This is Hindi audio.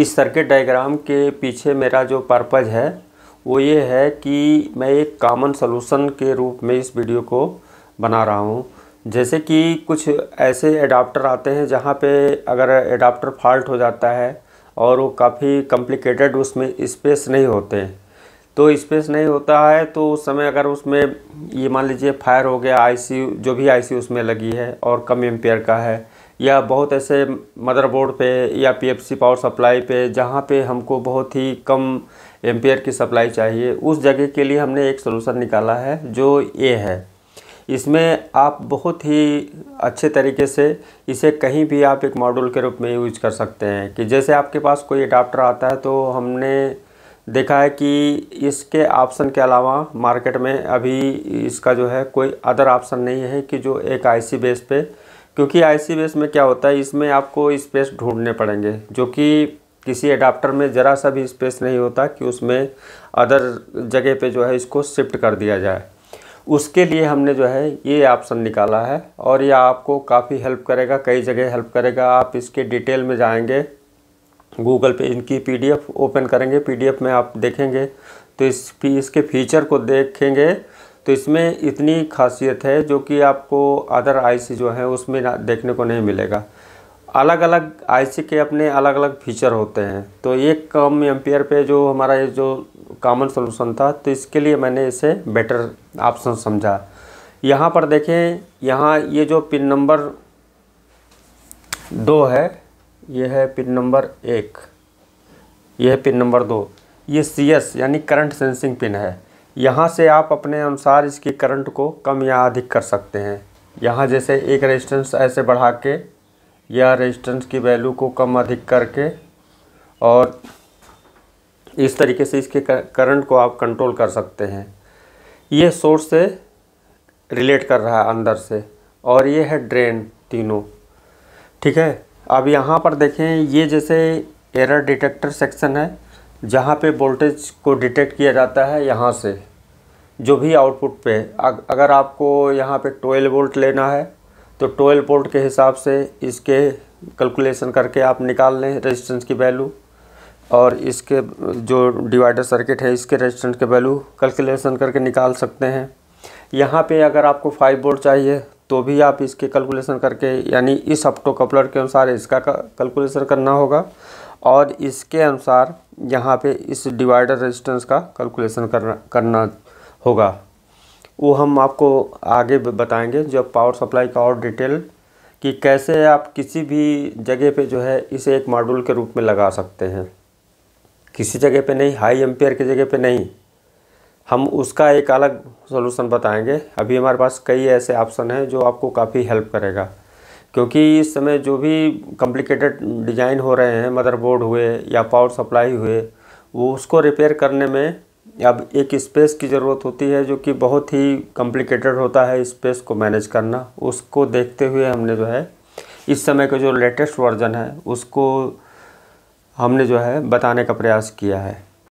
इस सर्किट डायग्राम के पीछे मेरा जो पर्पज़ है वो ये है कि मैं एक कॉमन सोलूसन के रूप में इस वीडियो को बना रहा हूँ जैसे कि कुछ ऐसे एडाप्टर आते हैं जहाँ पे अगर एडाप्टर फॉल्ट हो जाता है और वो काफ़ी कॉम्प्लिकेटेड उसमें स्पेस नहीं होते तो स्पेस नहीं होता है तो उस समय अगर उसमें ये मान लीजिए फायर हो गया आईसी जो भी आईसी उसमें लगी है और कम एम्पेयर का है या बहुत ऐसे मदरबोर्ड पे या पीएफसी पावर सप्लाई पे जहाँ पे हमको बहुत ही कम एम्पेयर की सप्लाई चाहिए उस जगह के लिए हमने एक सोलूसन निकाला है जो ये है इसमें आप बहुत ही अच्छे तरीके से इसे कहीं भी आप एक मॉड्यूल के रूप में यूज कर सकते हैं कि जैसे आपके पास कोई अडाप्टर आता है तो हमने देखा है कि इसके ऑप्शन के अलावा मार्केट में अभी इसका जो है कोई अदर ऑप्शन नहीं है कि जो एक आईसी बेस पे क्योंकि आईसी बेस में क्या होता है इसमें आपको स्पेस ढूंढने पड़ेंगे जो कि किसी एडाप्टर में ज़रा सा भी स्पेस नहीं होता कि उसमें अदर जगह पे जो है इसको शिफ्ट कर दिया जाए उसके लिए हमने जो है ये ऑप्शन निकाला है और ये आपको काफ़ी हेल्प करेगा कई जगह हेल्प करेगा आप इसके डिटेल में जाएंगे गूगल पे इनकी पीडीएफ ओपन करेंगे पीडीएफ में आप देखेंगे तो इस इसके फीचर को देखेंगे तो इसमें इतनी खासियत है जो कि आपको अदर आई सी जो है उसमें देखने को नहीं मिलेगा अलग अलग आईसी के अपने अलग अलग फीचर होते हैं तो ये कम एम्पियर पे जो हमारा ये जो कॉमन सोल्यूशन था तो इसके लिए मैंने इसे बेटर ऑप्शन समझा यहाँ पर देखें यहाँ ये जो पिन नंबर दो है ये है पिन नंबर एक यह पिन नंबर दो ये सी एस यानी करंट सेंसिंग पिन है यहाँ से आप अपने अनुसार इसकी करंट को कम या अधिक कर सकते हैं यहाँ जैसे एक रेजिस्टेंस ऐसे बढ़ा के या रेजिस्टेंस की वैल्यू को कम अधिक करके और इस तरीके से इसके करंट को आप कंट्रोल कर सकते हैं ये सोर्स से रिलेट कर रहा है अंदर से और ये है ड्रेन तीनों ठीक है अब यहाँ पर देखें ये जैसे एरर डिटेक्टर सेक्शन है जहाँ पे वोल्टेज को डिटेक्ट किया जाता है यहाँ से जो भी आउटपुट पे अगर आपको यहाँ पे 12 वोल्ट लेना है तो 12 वोल्ट के हिसाब से इसके कैलकुलेशन करके आप निकाल लें रेजिस्टेंस की वैल्यू और इसके जो डिवाइडर सर्किट है इसके रेजिस्टेंस के वैल्यू कैलकुलेशन करके निकाल सकते हैं यहाँ पे अगर आपको फाइव वोल्ट चाहिए तो भी आप इसके कैलकुलेशन करके यानी इस अपटो कपलर के अनुसार इसका कैलकुलेशन करना होगा और इसके अनुसार यहाँ पे इस डिवाइडर रेजिस्टेंस का कैलकुलेशन करना करना होगा वो हम आपको आगे बताएंगे जब पावर सप्लाई का और डिटेल कि कैसे आप किसी भी जगह पे जो है इसे एक मॉड्यूल के रूप में लगा सकते हैं किसी जगह पे नहीं हाई एम्पेयर की जगह पे नहीं हम उसका एक अलग सोल्यूसन बताएंगे अभी हमारे पास कई ऐसे ऑप्शन हैं जो आपको काफ़ी हेल्प करेगा क्योंकि इस समय जो भी कॉम्प्लिकेटेड डिज़ाइन हो रहे हैं मदरबोर्ड हुए या पावर सप्लाई हुए वो उसको रिपेयर करने में अब एक स्पेस की ज़रूरत होती है जो कि बहुत ही कॉम्प्लिकेटेड होता है स्पेस को मैनेज करना उसको देखते हुए हमने जो है इस समय का जो लेटेस्ट वर्जन है उसको हमने जो है बताने का प्रयास किया है